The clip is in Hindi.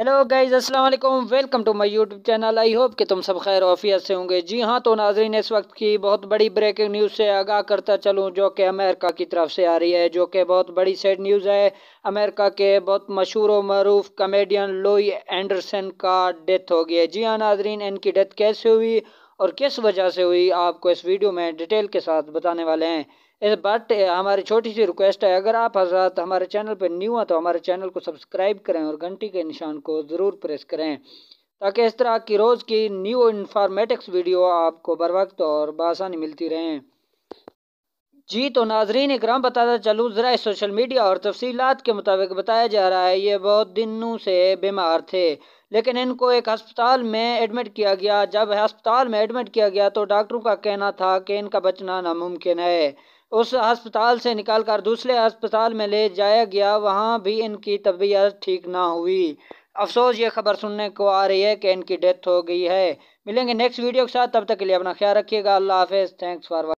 हेलो गाइज अस्सलाम वालेकुम welcome to my YouTube channel I hope कि तुम सब खैर ऑफियत से होंगे जी हाँ तो नाजरीन इस वक्त की बहुत बड़ी ब्रेकिंग न्यूज़ से आगाह करता चलूँ जो कि अमेरिका की तरफ से आ रही है जो कि बहुत बड़ी सैड न्यूज़ है अमेरिका के बहुत मशहूर व मरूफ कमेडियन लोई एंडरसन का डेथ हो गया है जी हाँ नाजरीन इनकी डेथ कैसे हुई और किस वजह से हुई आपको इस वीडियो में डिटेल के साथ बताने वाले हैं इस बट हमारी छोटी सी रिक्वेस्ट है अगर आप हजरात हमारे चैनल पर न्यू हैं तो हमारे चैनल को सब्सक्राइब करें और घंटी के निशान को ज़रूर प्रेस करें ताकि इस तरह की रोज़ की न्यू इन्फॉर्मेटिक्स वीडियो आपको बर वक्त और बासानी मिलती रहें जी तो नाजरीन इक्राम बताता चलूँ ज़रा सोशल मीडिया और तफसीलात के मुताबिक बताया जा रहा है ये बहुत दिनों से बीमार थे लेकिन इनको एक अस्पताल में एडमिट किया गया जब अस्पताल में एडमिट किया गया तो डॉक्टरों का कहना था कि इनका बचना नामुमकिन है उस अस्पताल से निकालकर दूसरे अस्पताल में ले जाया गया वहाँ भी इनकी तबीयत ठीक ना हुई अफसोस ये खबर सुनने को आ रही है कि इनकी डेथ हो गई है मिलेंगे नेक्स्ट वीडियो के साथ तब तक के लिए अपना ख्याल रखिएगा अल्लाह हाफिज़ थैंक्स फॉर